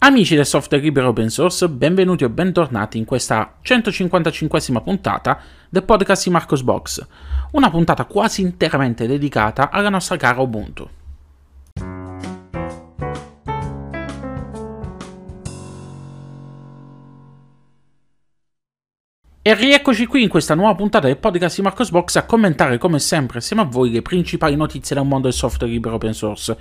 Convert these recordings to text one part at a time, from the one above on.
Amici del software libero open source, benvenuti o bentornati in questa 155 puntata del podcast di Marcos Box, una puntata quasi interamente dedicata alla nostra cara Ubuntu. E rieccoci qui in questa nuova puntata del podcast di Marcos Box a commentare come sempre insieme a voi le principali notizie dal mondo del software libero open source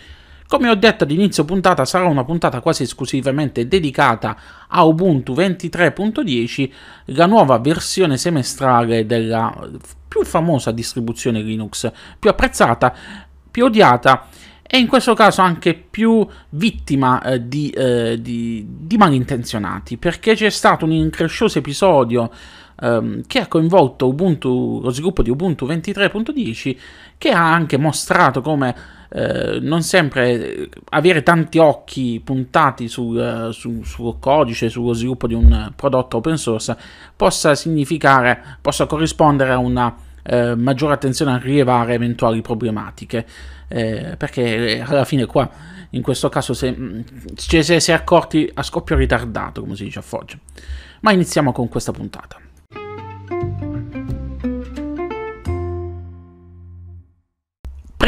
come ho detto all'inizio puntata sarà una puntata quasi esclusivamente dedicata a Ubuntu 23.10, la nuova versione semestrale della più famosa distribuzione Linux, più apprezzata, più odiata e in questo caso anche più vittima eh, di, eh, di, di, malintenzionati, perché c'è stato un increscioso episodio ehm, che ha coinvolto Ubuntu, lo sviluppo di Ubuntu 23.10, che ha anche mostrato come eh, non sempre eh, avere tanti occhi puntati sul, eh, su, sul, codice, sullo sviluppo di un prodotto open source possa significare, possa corrispondere a una eh, maggiore attenzione a rilevare eventuali problematiche. Eh, perché alla fine qua, in questo caso, se, ci mm, si è accorti a scoppio ritardato, come si dice a Foggia. Ma iniziamo con questa puntata.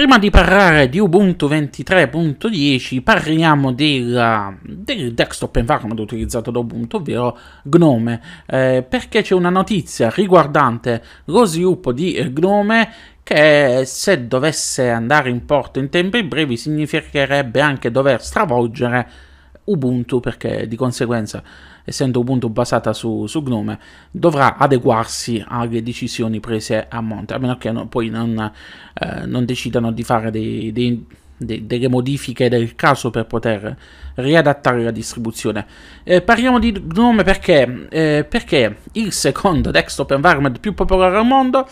prima di parlare di Ubuntu 23.10 parliamo della, del desktop environment utilizzato da Ubuntu, ovvero Gnome, eh, perché c'è una notizia riguardante lo sviluppo di Gnome che se dovesse andare in porto in tempi brevi significherebbe anche dover stravolgere Ubuntu perché di conseguenza, essendo Ubuntu basata su, su Gnome, dovrà adeguarsi alle decisioni prese a monte, a meno che no, poi non, eh, non, decidano di fare dei, dei delle modifiche del caso per poter riadattare la distribuzione. Eh, parliamo di Gnome perché, eh, perché il secondo desktop environment più popolare al mondo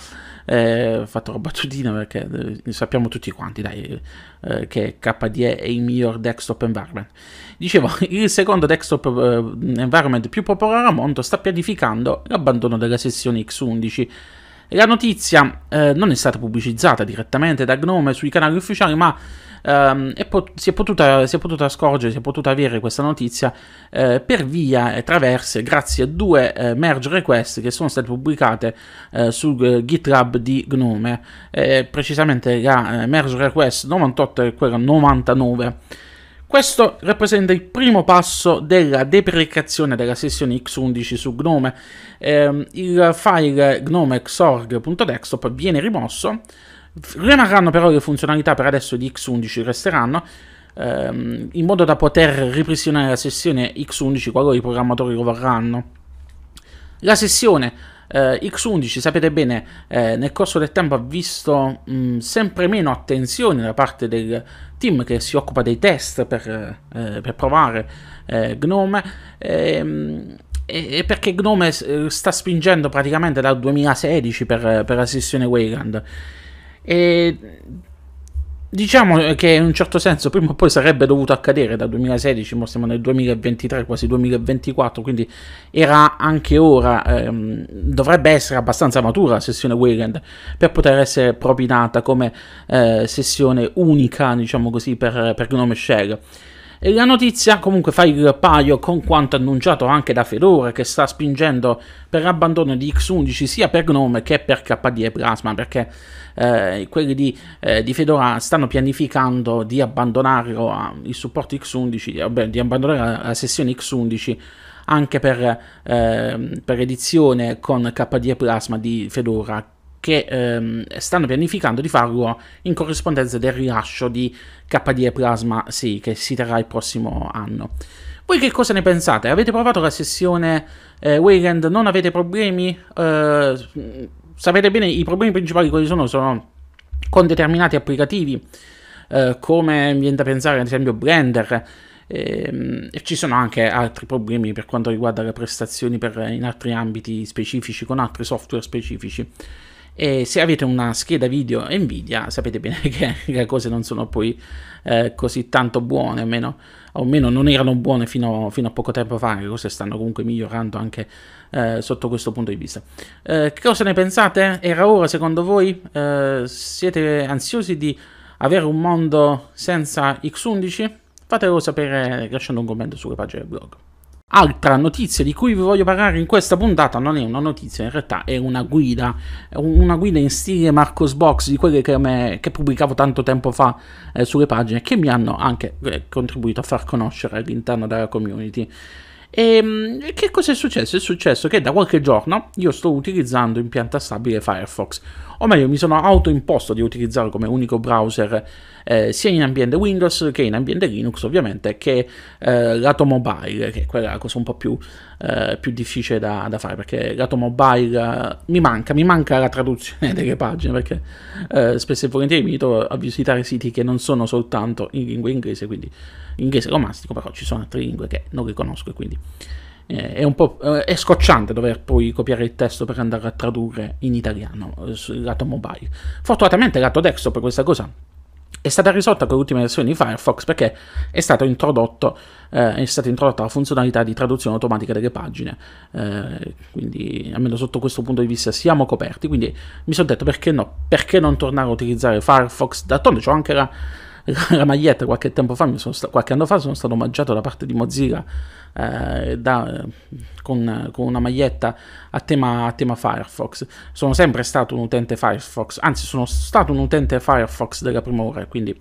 eh, fatto roba tutina perché eh, sappiamo tutti quanti dai, eh, che KDE è il miglior desktop environment. Dicevo, il secondo desktop eh, environment più popolare al mondo sta pianificando l'abbandono della sessione X11. La notizia eh, non è stata pubblicizzata direttamente da Gnome sui canali ufficiali, ma um, pot- si, è potuta, si, è potuta, scorgere, si è potuta avere questa notizia eh, per via traverse grazie a due eh, merge request che sono state pubblicate eh, su eh, GitLab di Gnome, eh, precisamente la eh, merge request 98 e quella 99. Questo rappresenta il primo passo della deprecazione della sessione X11 su Gnome. Eh, il file gnomexorg.desktop viene rimosso Rimarranno però le funzionalità per adesso di X11, resteranno, ehm, in modo da poter ripristinare la sessione X11 qualora i programmatori lo vorranno. La sessione eh, X11, sapete bene, eh, nel corso del tempo ha visto mh, mm, sempre meno attenzione da parte del team che si occupa dei test per, eh, per provare eh, Gnome. Ehm, e perché Gnome eh, sta spingendo praticamente dal 2016 per, per la sessione Wayland e diciamo che in un certo senso prima o poi sarebbe dovuto accadere da 2016, ora siamo nel 2023, quasi 2024, quindi era anche ora, ehm, dovrebbe essere abbastanza matura la sessione Wayland per poter essere propinata come eh, sessione unica, diciamo così, per, per Gnome Share la notizia comunque fa il paio con quanto annunciato anche da Fedora che sta spingendo per l'abbandono di X11 sia per Gnome che per KDE Plasma perché eh, quelli di, eh, di, Fedora stanno pianificando di abbandonare a, ah, il supporto X11, vabbè, di abbandonare la, la sessione X11 anche per, eh, per edizione con KDE Plasma di Fedora che ehm, stanno pianificando di farlo in corrispondenza del rilascio di KDE Plasma sì, che si terrà il prossimo anno. Voi che cosa ne pensate? Avete provato la sessione eh, Wayland? Non avete problemi? Eh, sapete bene i problemi principali quali sono? Sono con determinati applicativi, eh, come mi viene da pensare ad esempio Blender, e, ehm, e, ci sono anche altri problemi per quanto riguarda le prestazioni per, eh, in altri ambiti specifici, con altri software specifici. E se avete una scheda video Nvidia, sapete bene che le cose non sono poi eh, così tanto buone, almeno, almeno non erano buone fino, fino, a poco tempo fa, le cose stanno comunque migliorando anche eh, sotto questo punto di vista. Eh, che cosa ne pensate? Era ora secondo voi? Eh, siete ansiosi di avere un mondo senza X11? Fatelo sapere lasciando un commento sulle pagine del blog. Altra notizia di cui vi voglio parlare in questa puntata non è una notizia, in realtà è una guida, una guida in stile Marcos Box di quelle che, me, che pubblicavo tanto tempo fa eh, sulle pagine che mi hanno anche eh, contribuito a far conoscere all'interno della community. E ehm, che cosa è successo? È successo che da qualche giorno io sto utilizzando in pianta stabile Firefox, o meglio mi sono autoimposto di utilizzarlo come unico browser eh, sia in ambiente Windows che in ambiente Linux ovviamente, che eh, lato mobile, che è quella cosa un po' più, eh, più difficile da, da, fare, perché lato mobile eh, mi manca, mi manca la traduzione delle pagine, perché eh, spesso e volentieri mi trovo a visitare siti che non sono soltanto in lingua inglese, quindi inglese romantico, però ci sono altre lingue che non riconosco e quindi eh, è un po' eh, è scocciante dover poi copiare il testo per andare a tradurre in italiano eh, sul lato mobile. Fortunatamente lato desktop questa cosa è stata risolta con l'ultima versione di Firefox perché è, stato introdotto, eh, è stata introdotta la funzionalità di traduzione automatica delle pagine, eh, quindi almeno sotto questo punto di vista siamo coperti, quindi mi sono detto perché no, perché non tornare a utilizzare Firefox, d'altronde c'ho anche la la maglietta qualche tempo fa, sta- qualche anno fa sono stato omaggiato da parte di Mozilla eh, da, con, con, una maglietta a tema, a tema, Firefox. Sono sempre stato un utente Firefox, anzi sono stato un utente Firefox della prima ora, quindi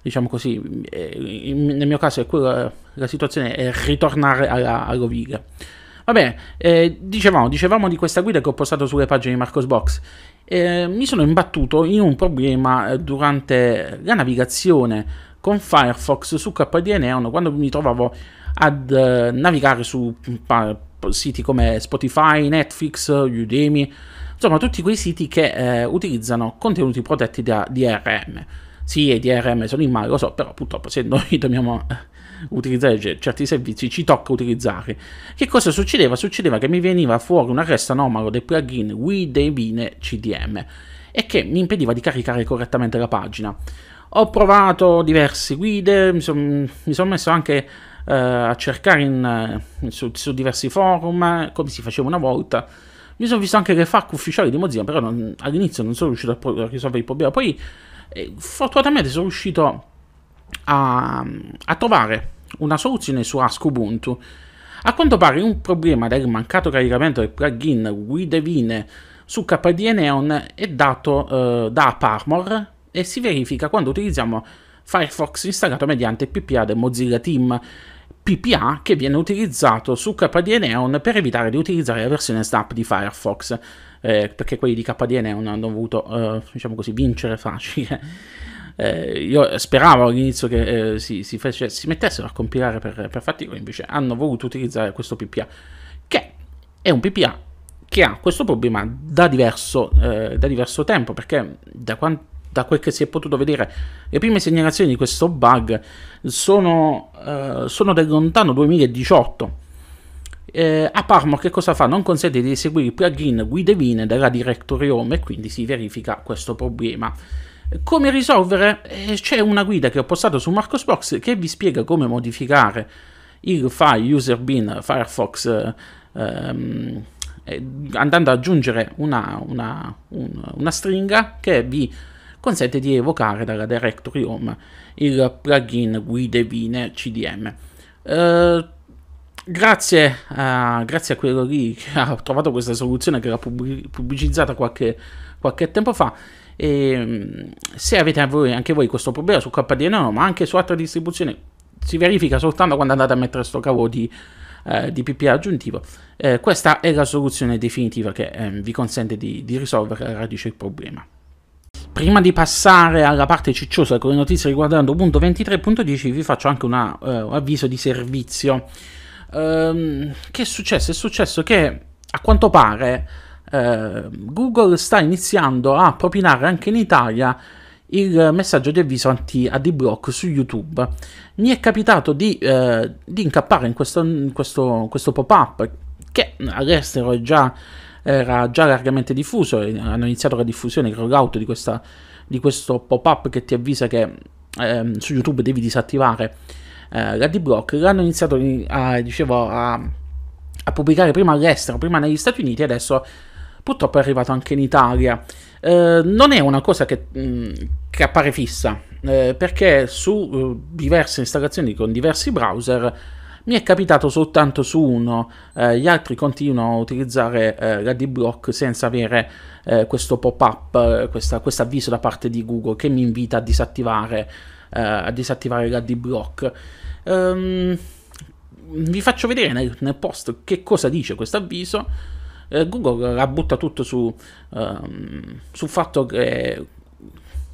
diciamo così, eh, nel mio caso è quella, la situazione è ritornare alla, all'ovile. Va bene, eh, dicevamo, dicevamo, di questa guida che ho postato sulle pagine di Marcos Box eh, mi sono imbattuto in un problema eh, durante la navigazione con Firefox su KDE Neon quando mi trovavo ad eh, navigare su mm, pa, siti come Spotify, Netflix, Udemy, insomma tutti quei siti che eh, utilizzano contenuti protetti da DRM. Sì, i DRM sono in male, lo so, però purtroppo se noi dobbiamo eh, utilizzare certi servizi, ci tocca utilizzare. Che cosa succedeva? Succedeva che mi veniva fuori un arresto anomalo del plugin WeDevine CDM e che mi impediva di caricare correttamente la pagina. Ho provato diverse guide, mi sono son messo anche eh, a cercare in, eh, su, su, diversi forum, come si faceva una volta. Mi sono visto anche le FAQ ufficiali di Mozilla, però non, all'inizio non sono riuscito a, risolvere il problema. Poi, eh, fortunatamente, sono riuscito a, a trovare una soluzione su Ask Ubuntu. A quanto pare un problema del mancato caricamento del plugin Widevine su KDE Neon è dato eh, da Parmor e si verifica quando utilizziamo Firefox installato mediante PPA del Mozilla Team, PPA che viene utilizzato su KDE Neon per evitare di utilizzare la versione snap di Firefox, eh, perché quelli di KDE Neon hanno dovuto, eh, diciamo così, vincere facile. Eh, io speravo all'inizio che eh, si, si, fece, si, mettessero a compilare per, per fatti invece hanno voluto utilizzare questo PPA, che è un PPA che ha questo problema da diverso, eh, da diverso tempo, perché da, quant- da, quel che si è potuto vedere, le prime segnalazioni di questo bug sono, eh, sono del lontano 2018. Eh, a Parmo che cosa fa? Non consente di eseguire il plugin guidevine della directory home e quindi si verifica questo problema. Come risolvere? Eh, c'è una guida che ho postato su Marcosbox che vi spiega come modificare il file user bin Firefox eh, ehm, andando ad aggiungere una, una, un, una stringa che vi consente di evocare dalla directory home il plugin guide vine cdm. Eh, grazie, a, grazie, a, quello lì che ha trovato questa soluzione che l'ha pubblicizzata qualche, qualche tempo fa e ehm, se avete voi, anche voi questo problema su KDNO, ma anche su altre distribuzioni, si verifica soltanto quando andate a mettere sto cavo di, eh, di PPA aggiuntivo, eh, questa è la soluzione definitiva che eh, vi consente di, di risolvere alla radice il problema. Prima di passare alla parte cicciosa con le notizie riguardando punto 23.10 vi faccio anche una, un eh, avviso di servizio. Ehm, che è successo? È successo che a quanto pare eh, Google sta iniziando a propinare anche in Italia il messaggio di avviso anti-adblock su YouTube. Mi è capitato di, eh, di incappare in questo, in questo, questo pop-up che all'estero già, era già largamente diffuso, hanno iniziato la diffusione, il rollout di, questa, di questo pop-up che ti avvisa che eh, su YouTube devi disattivare eh, l'adblock, l'hanno iniziato a, eh, dicevo, a, a pubblicare prima all'estero, prima negli Stati Uniti e adesso purtroppo è arrivato anche in Italia. Eh, non è una cosa che, mh, mm, che appare fissa, eh, perché su uh, diverse installazioni con diversi browser mi è capitato soltanto su uno, eh, gli altri continuano a utilizzare eh, la D-Block senza avere eh, questo pop-up, eh, questo avviso da parte di Google che mi invita a disattivare, a disattivare la D-Block. Um, vi faccio vedere nel, nel post che cosa dice questo avviso eh, Google la butta tutto su, ehm, sul fatto che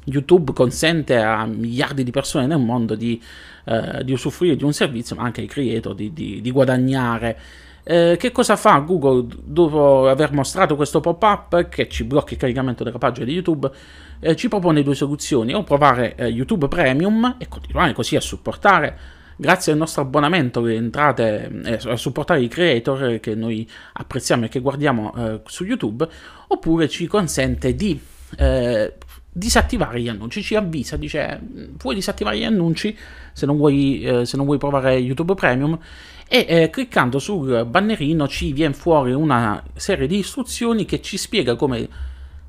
YouTube consente a miliardi di persone nel mondo di, eh, di usufruire di un servizio, ma anche ai creator di, di, di guadagnare. Eh, che cosa fa Google dopo aver mostrato questo pop-up che ci blocca il caricamento della pagina di YouTube? Eh, ci propone due soluzioni, o provare eh, YouTube Premium e continuare così a supportare grazie al nostro abbonamento che entrate eh, a supportare i creator che noi apprezziamo e che guardiamo eh, su YouTube, oppure ci consente di eh, disattivare gli annunci, ci avvisa, dice mm, puoi disattivare gli annunci se non vuoi, eh, se non vuoi provare YouTube Premium e eh, cliccando sul bannerino ci viene fuori una serie di istruzioni che ci spiega come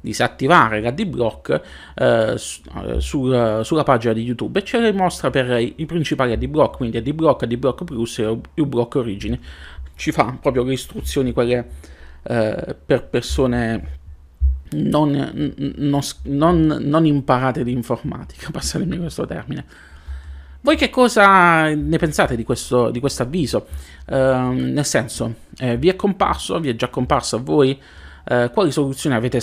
disattivare l'ad block eh, su, eh, sul, eh, sulla pagina di YouTube e ce le mostra per i principali ad block, quindi ad block, ad block plus e uBlock origine. Ci fa proprio le istruzioni quelle eh, per persone non, non, non, non imparate di informatica, passatemi questo termine. Voi che cosa ne pensate di questo, di questo avviso? Eh, nel senso, eh, vi è comparso, vi è già comparso a voi eh, quali soluzioni avete,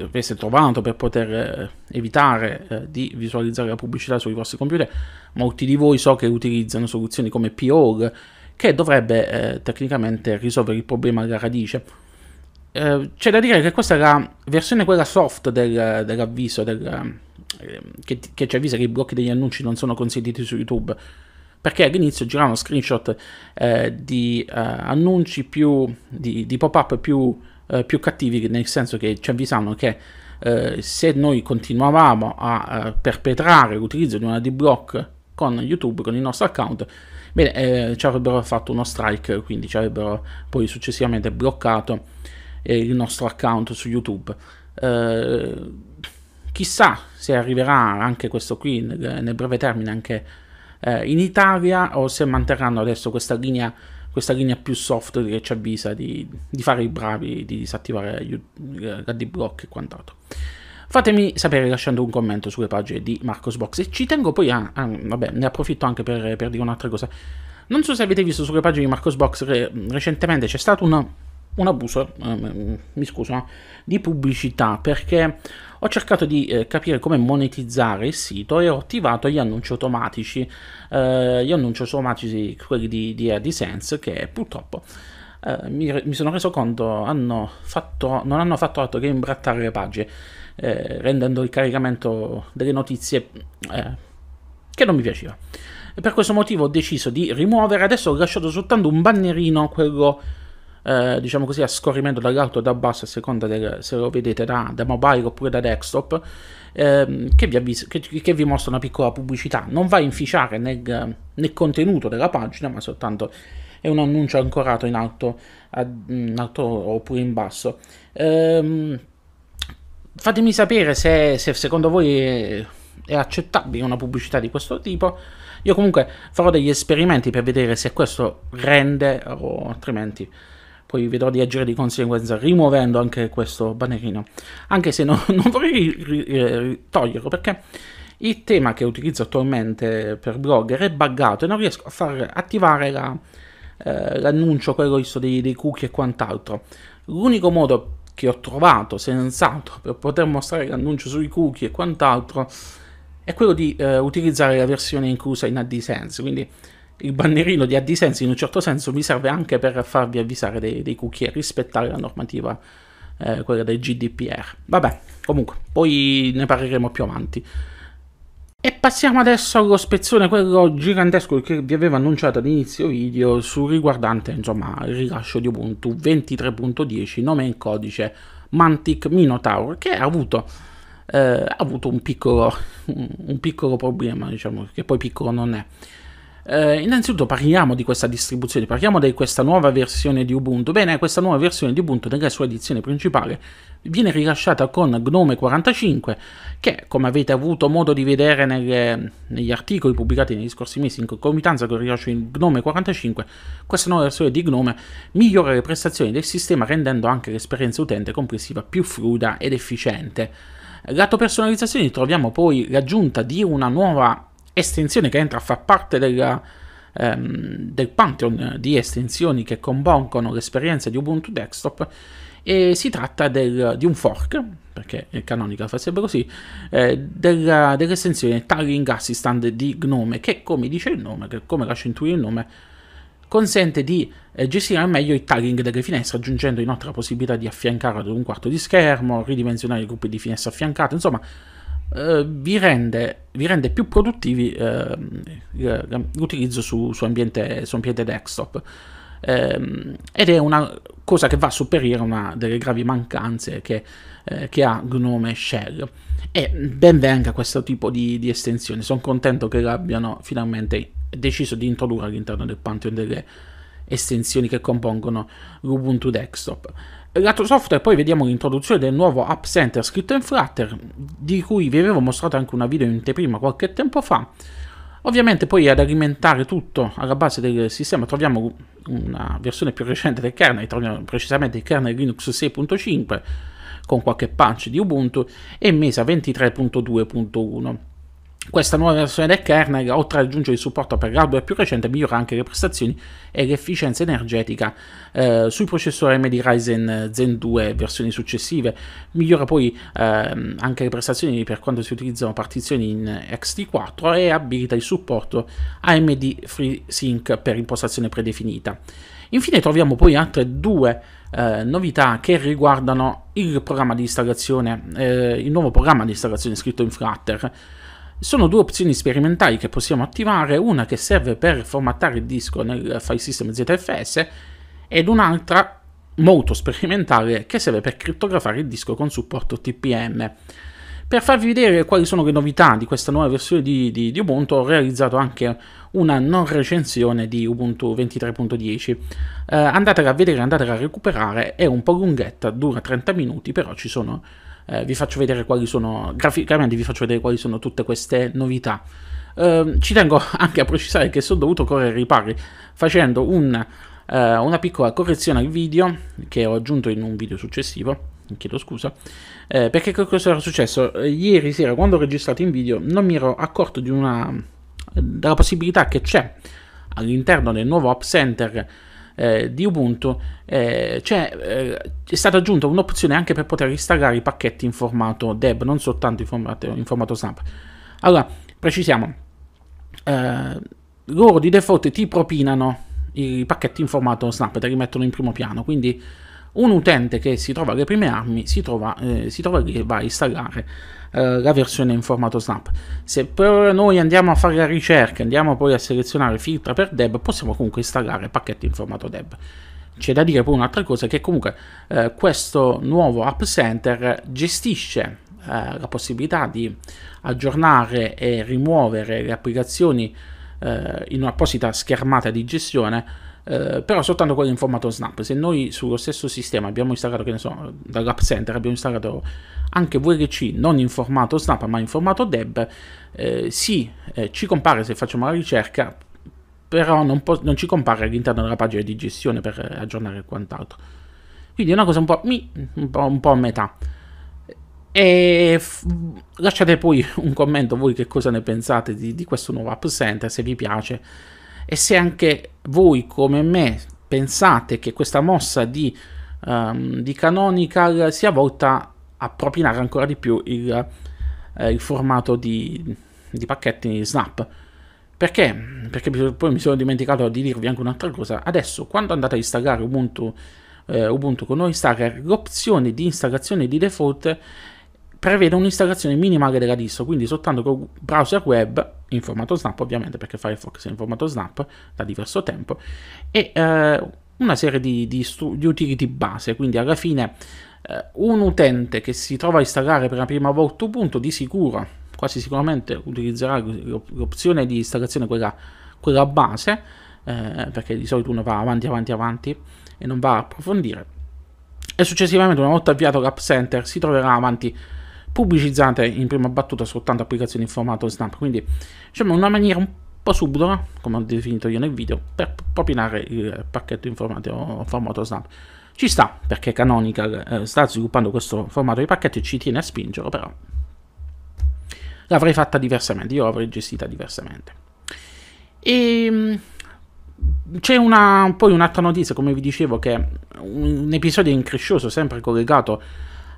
avete, trovato per poter eh, evitare eh, di visualizzare la pubblicità sui vostri computer? Molti di voi so che utilizzano soluzioni come POR, che dovrebbe eh, tecnicamente risolvere il problema alla radice. Eh, c'è da dire che questa è la versione quella soft del, dell'avviso del, ehm, che, che ci avvisa che i blocchi degli annunci non sono consentiti su YouTube perché all'inizio giravano screenshot eh, di eh, annunci più di, di pop-up più eh, più cattivi, nel senso che ci cioè, avvisano che eh, se noi continuavamo a eh, perpetrare l'utilizzo di una D-Block con YouTube, con il nostro account, bene, eh, ci avrebbero fatto uno strike, quindi ci avrebbero poi successivamente bloccato eh, il nostro account su YouTube. Eh, chissà se arriverà anche questo qui nel, nel breve termine anche in Italia o se manterranno adesso questa linea questa linea più soft che ci avvisa di, di fare i bravi, di disattivare eh, gli, block e quant'altro. Fatemi sapere lasciando un commento sulle pagine di Marcosbox e ci tengo poi a... a vabbè, ne approfitto anche per, per dire un'altra cosa. Non so se avete visto sulle pagine di Marcosbox, re, recentemente c'è stato un un abuso, eh, mi scuso, di pubblicità perché ho cercato di eh, capire come monetizzare il sito e ho attivato gli annunci automatici, eh, gli annunci automatici, quelli di, di AdSense che purtroppo eh, mi, mi, sono reso conto hanno fatto, non hanno fatto altro che imbrattare le pagine, eh, rendendo il caricamento delle notizie eh, che non mi piaceva. E per questo motivo ho deciso di rimuovere, adesso ho lasciato soltanto un bannerino, quello eh, diciamo così, a scorrimento dall'alto o da basso a seconda del, se lo vedete da, da, mobile oppure da desktop, ehm, che, vi avvisa, che, che, vi mostra una piccola pubblicità. Non va a inficiare nel, nel contenuto della pagina, ma soltanto è un annuncio ancorato in alto, in alto oppure in basso. Ehm, fatemi sapere se, se secondo voi è, accettabile una pubblicità di questo tipo. Io comunque farò degli esperimenti per vedere se questo rende o altrimenti poi vedrò di agire di conseguenza rimuovendo anche questo bannerino, anche se no, non vorrei eh, toglierlo perché il tema che utilizzo attualmente per blogger è buggato e non riesco a far attivare la, eh, l'annuncio, quello dei, dei cookie e quant'altro. L'unico modo che ho trovato, senz'altro per poter mostrare l'annuncio sui cookie e quant'altro è quello di eh, utilizzare la versione inclusa in AdSense, quindi il bannerino di addisenso in un certo senso mi serve anche per farvi avvisare dei, dei cookie e rispettare la normativa, eh, quella del GDPR. Vabbè, comunque, poi ne parleremo più avanti. E passiamo adesso allo spezzone, quello gigantesco che vi avevo annunciato all'inizio video, su riguardante insomma il rilascio di Ubuntu 23.10, nome in codice Mantic Minotaur, che ha avuto, eh, ha avuto un, piccolo, un, piccolo, problema, diciamo, che poi piccolo non è. Eh, innanzitutto parliamo di questa distribuzione, parliamo di questa nuova versione di Ubuntu. Bene, questa nuova versione di Ubuntu nella sua edizione principale viene rilasciata con Gnome 45 che, come avete avuto modo di vedere nelle, negli articoli pubblicati negli scorsi mesi in concomitanza con il rilascio di Gnome 45, questa nuova versione di Gnome migliora le prestazioni del sistema rendendo anche l'esperienza utente complessiva più fluida ed efficiente. Lato personalizzazioni troviamo poi l'aggiunta di una nuova estensione che entra a far parte della, ehm, del pantheon di estensioni che compongono l'esperienza di Ubuntu Desktop e si tratta del, di un fork, perché il Canonical fa sempre così, eh, della, dell'estensione Tiling Assistant di Gnome, che come dice il nome, che come lascia intuire il nome, consente di eh, gestire al meglio il tagging delle finestre, aggiungendo inoltre la possibilità di affiancare ad un quarto di schermo, ridimensionare i gruppi di finestre affiancate, insomma eh, vi, rende, vi, rende, più produttivi eh, eh l'utilizzo su, su, ambiente, su, ambiente, desktop. Eh, ed è una cosa che va a superare una delle gravi mancanze che, eh, che ha Gnome Shell. E ben venga questo tipo di, di estensione, sono contento che l'abbiano finalmente deciso di introdurre all'interno del Pantheon delle estensioni che compongono l'Ubuntu Desktop. Lato software poi vediamo l'introduzione del nuovo App Center scritto in Flutter, di cui vi avevo mostrato anche una video in anteprima qualche tempo fa. Ovviamente poi ad alimentare tutto alla base del sistema troviamo una versione più recente del kernel, troviamo precisamente il kernel Linux 6.5 con qualche punch di Ubuntu e Mesa 23.2.1. Questa nuova versione del kernel, oltre ad aggiungere il supporto per l'hardware più recente, migliora anche le prestazioni e l'efficienza energetica eh, sui processori AMD Ryzen eh, Zen 2 versioni successive. Migliora poi eh, anche le prestazioni per quando si utilizzano partizioni in XT4 e abilita il supporto AMD FreeSync per impostazione predefinita. Infine troviamo poi altre due eh, novità che riguardano il programma di installazione, eh, il nuovo programma di installazione scritto in Flutter sono due opzioni sperimentali che possiamo attivare, una che serve per formattare il disco nel file system ZFS ed un'altra molto sperimentale che serve per crittografare il disco con supporto TPM. Per farvi vedere quali sono le novità di questa nuova versione di, di, di Ubuntu ho realizzato anche una non recensione di Ubuntu 23.10. Eh, andatela a vedere, andatela a recuperare, è un po' lunghetta, dura 30 minuti, però ci sono eh, vi faccio vedere quali sono, graficamente vi faccio vedere quali sono tutte queste novità. Eh, ci tengo anche a precisare che sono dovuto correre i ripari facendo un, eh, una piccola correzione al video che ho aggiunto in un video successivo chiedo scusa, eh, perché cosa era successo? Ieri sera quando ho registrato in video non mi ero accorto di una, della possibilità che c'è all'interno del nuovo App Center eh, di Ubuntu eh, cioè, eh, è stata aggiunta un'opzione anche per poter installare i pacchetti in formato DEB, non soltanto in formato, in formato SAMP. Allora, precisiamo, eh, loro di default ti propinano i pacchetti in formato snap te li mettono in primo piano quindi un utente che si trova alle prime armi si trova, eh, si trova lì e va a installare eh, la versione in formato snap. Se però noi andiamo a fare la ricerca, andiamo poi a selezionare filtra per deb, possiamo comunque installare pacchetti in formato deb. C'è da dire poi un'altra cosa che comunque eh, questo nuovo App Center gestisce eh, la possibilità di aggiornare e rimuovere le applicazioni eh, in un'apposita schermata di gestione eh, però soltanto quelle in formato snap se noi sullo stesso sistema abbiamo installato che ne so dall'app center abbiamo installato anche VRC non in formato snap ma in formato deb, eh, sì, eh, ci compare se facciamo la ricerca, però non, non, ci compare all'interno della pagina di gestione per aggiornare quant'altro. Quindi è una cosa un po', mi, un po', un po a metà. E f- lasciate poi un commento voi che cosa ne pensate di, di questo nuovo App Center, se vi piace e se anche voi come me pensate che questa mossa di, um, di Canonical sia volta propinare ancora di più il, eh, il formato di, di pacchetti Snap. Perché? Perché poi mi sono dimenticato di dirvi anche un'altra cosa. Adesso, quando andate a installare Ubuntu, eh, Ubuntu con Installer, l'opzione di installazione di default prevede un'installazione minimale della distro, quindi soltanto con browser web, in formato Snap ovviamente, perché Firefox è in formato Snap da diverso tempo, e eh, una serie di, di, di utility base, quindi alla fine eh, un utente che si trova a installare per la prima volta Ubuntu di sicuro, quasi sicuramente utilizzerà l'opzione di installazione quella, quella base, eh, perché di solito uno va avanti, avanti, avanti e non va a approfondire. E successivamente, una volta avviato l'App Center, si troverà avanti pubblicizzate in prima battuta soltanto applicazioni in formato Snap. Quindi, diciamo, una maniera un po' subdola, come ho definito io nel video, per propinare il pacchetto in formato, formato Snap. Ci sta, perché Canonical eh, sta sviluppando questo formato di pacchetto e ci tiene a spingerlo, però l'avrei fatta diversamente, io l'avrei gestita diversamente. E ehm, c'è una, poi un'altra notizia, come vi dicevo, che un episodio increscioso, sempre collegato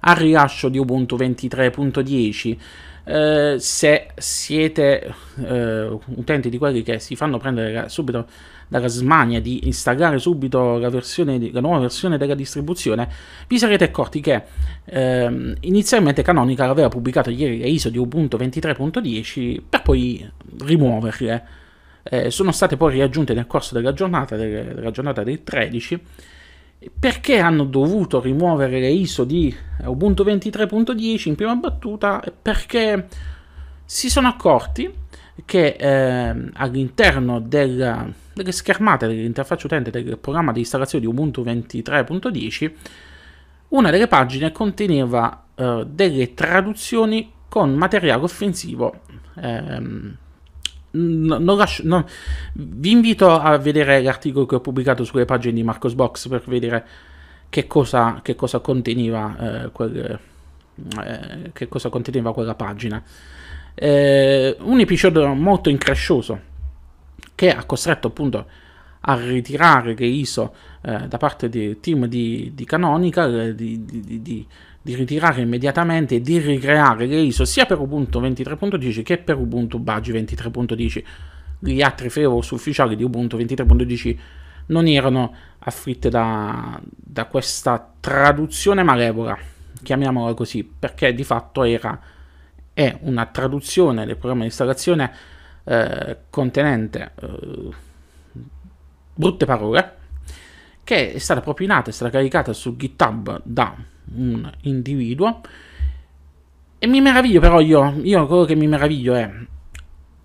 al rilascio di Ubuntu 23.10. Eh, se siete eh, utenti di quelli che si fanno prendere subito dalla smania di installare subito la, versione, la nuova versione della distribuzione, vi sarete accorti che ehm, inizialmente Canonical aveva pubblicato ieri le ISO di Ubuntu 23.10 per poi rimuoverle. Eh, sono state poi riaggiunte nel corso della giornata, del, della giornata del 13 perché hanno dovuto rimuovere le ISO di Ubuntu 23.10 in prima battuta? Perché si sono accorti che eh, all'interno della, delle schermate dell'interfaccia utente del programma di installazione di Ubuntu 23.10, una delle pagine conteneva eh, delle traduzioni con materiale offensivo. Ehm, non lascio, non, vi invito a vedere l'articolo che ho pubblicato sulle pagine di Marcos Box per vedere che cosa, che cosa, conteneva, eh, quel, eh, che cosa conteneva quella pagina. Eh, un episodio molto increscioso che ha costretto appunto a ritirare le ISO eh, da parte del team di, di Canonical eh, di, di, di, ritirare immediatamente e di ricreare le ISO sia per Ubuntu 23.10 che per Ubuntu Budgie 23.10 gli altri flavors ufficiali di Ubuntu 23.10 non erano afflitte da, da questa traduzione malevola chiamiamola così perché di fatto era è una traduzione del programma di installazione eh, contenente eh, brutte parole che è stata propinata e stracaricata su GitHub da un individuo e mi meraviglio però io, io quello che mi meraviglio è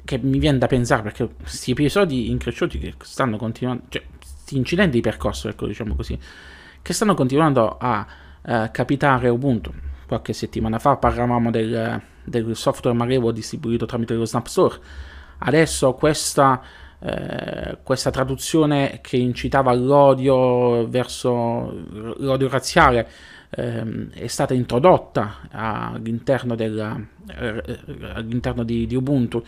che mi viene da pensare perché questi episodi incresciuti che stanno continuando, cioè questi incidenti di percorso, ecco diciamo così, che stanno continuando a eh, capitare Ubuntu. Qualche settimana fa parlavamo del, del software malevo distribuito tramite lo Snap Store Adesso questa, eh, questa traduzione che incitava all'odio verso l'odio razziale eh, è stata introdotta all'interno, della, eh, all'interno di, di Ubuntu.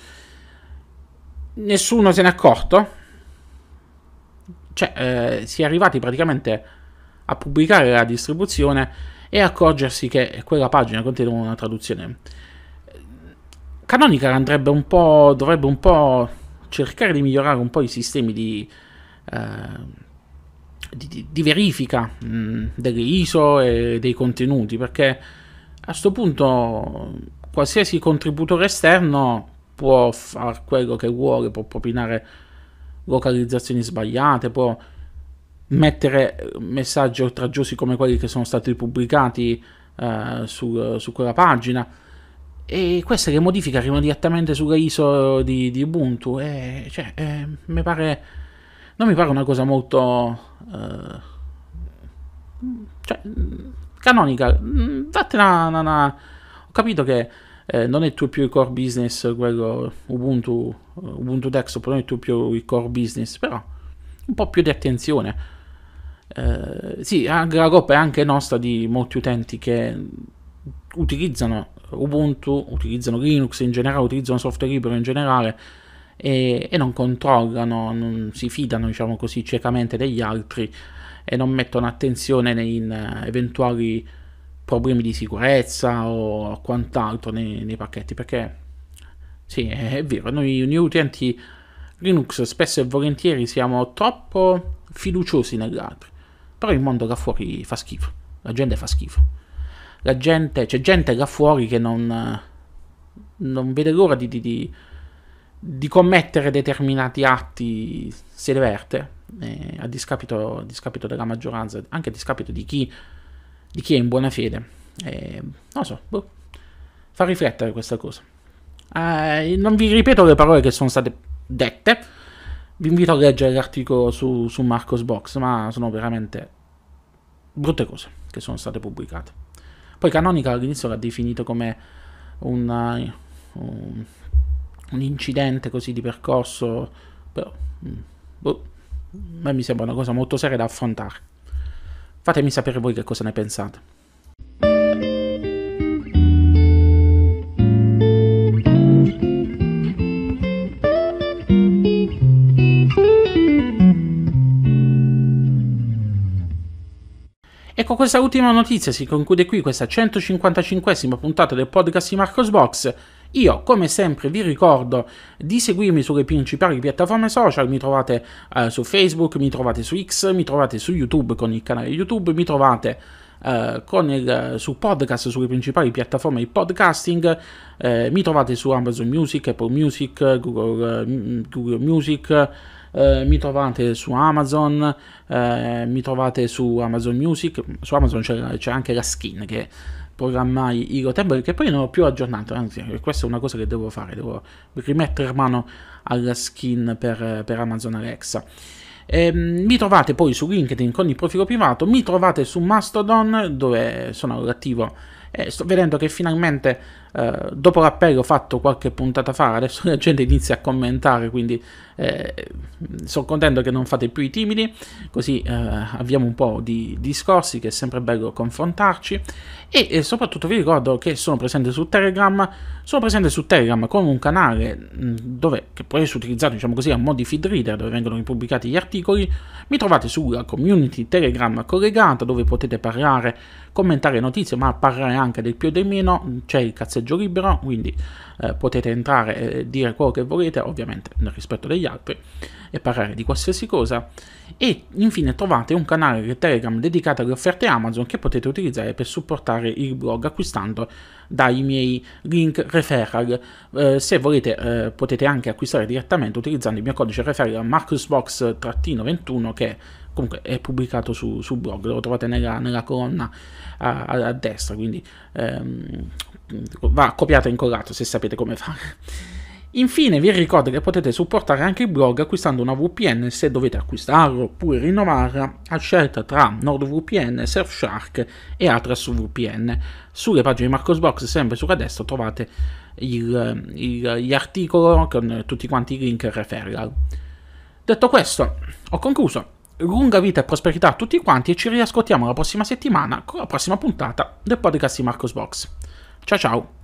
Nessuno se n'è accorto, cioè eh, si è arrivati praticamente a pubblicare la distribuzione e accorgersi che quella pagina conteneva una traduzione Canonical andrebbe un po', dovrebbe un po' cercare di migliorare un po' i sistemi di, eh, di, di verifica mh, mm, delle ISO e dei contenuti, perché a questo punto qualsiasi contributore esterno può fare quello che vuole, può propinare localizzazioni sbagliate, può mettere messaggi oltraggiosi come quelli che sono stati pubblicati eh, su, su quella pagina e queste che modifiche arrivano direttamente sulla ISO di, di Ubuntu. E, eh, cioè, e, eh, mi pare. Non mi pare una cosa molto. Eh, cioè, canonica. Mm, date una, una, una, Ho capito che eh, non è tu più il core business quello Ubuntu, eh, Ubuntu Desktop, non è tu più il core business, però un po' più di attenzione. Eh, sì, la coppa è anche nostra di molti utenti che utilizzano Ubuntu, utilizzano Linux in generale, utilizzano software libero in generale e, e non controllano, non si fidano diciamo così ciecamente degli altri e non mettono attenzione in eh, eventuali problemi di sicurezza o quant'altro nei, nei pacchetti perché sì è vero noi, noi utenti Linux spesso e volentieri siamo troppo fiduciosi negli altri però il mondo là fuori fa schifo la gente fa schifo la gente, c'è gente là fuori che non, non vede l'ora di, di, di, di, commettere determinati atti si diverte eh, a, discapito, a, discapito, della maggioranza, anche a discapito di chi, chi è in buona fede. Eh, non so, boh, fa riflettere questa cosa. Eh, non vi ripeto le parole che sono state dette, vi invito a leggere l'articolo su, su Marcos Box, ma sono veramente brutte cose che sono state pubblicate. Poi Canonical all'inizio l'ha definito come una, eh, un, un, incidente così di percorso, però mm, boh, a me mi sembra una cosa molto seria da affrontare. Fatemi sapere voi che cosa ne pensate. con ecco, questa ultima notizia si conclude qui questa 155esima puntata del podcast di Marcos Box. Io, come sempre, vi ricordo di seguirmi sulle principali piattaforme social, mi trovate eh, su Facebook, mi trovate su X, mi trovate su YouTube con il canale YouTube, mi trovate eh, il, eh, su podcast, sulle principali piattaforme di podcasting, eh, mi trovate su Amazon Music, Apple Music, Google, eh, Google Music eh, mi trovate su Amazon, eh, mi trovate su Amazon Music, su Amazon c'è, c'è anche la skin che programmai Iro Temple che poi non ho più aggiornato, anzi questa è una cosa che devo fare, devo rimettere mano alla skin per, per Amazon Alexa. E, ehm, mi trovate poi su LinkedIn con il profilo privato, mi trovate su Mastodon dove sono attivo e sto vedendo che finalmente eh, dopo l'appello fatto qualche puntata fa adesso la gente inizia a commentare quindi eh, sono contento che non fate più i timidi, così eh, abbiamo un po' di discorsi che è sempre bello confrontarci e, e, soprattutto vi ricordo che sono presente su Telegram, sono presente su Telegram con un canale mm, dove, che può essere utilizzato diciamo così a mo' di feed reader dove vengono ripubblicati gli articoli, mi trovate sulla community Telegram collegata dove potete parlare, commentare notizie ma parlare anche del più e del meno, c'è il cazzeggio libero, quindi eh, potete entrare e dire quello che volete, ovviamente nel rispetto degli altri, e parlare di qualsiasi cosa. E infine trovate un canale Telegram dedicato alle offerte Amazon che potete utilizzare per supportare il blog acquistando dai miei link referral. Eh, se volete eh, potete anche acquistare direttamente utilizzando il mio codice referral MarcusBox-21 che comunque è pubblicato su, su blog, lo trovate nella, nella colonna a, a, destra, quindi ehm, va copiato e incollato se sapete come fare. Infine vi ricordo che potete supportare anche il blog acquistando una VPN se dovete acquistarla oppure rinnovarla a scelta tra NordVPN, Surfshark e Atlas VPN. Sulle pagine di Marcosbox, sempre sulla destra, trovate gli articoli con tutti quanti i link referral. Detto questo, ho concluso. Lunga vita e prosperità a tutti quanti e ci riascoltiamo la prossima settimana con la prossima puntata del podcast di Marcosbox. Ciao ciao!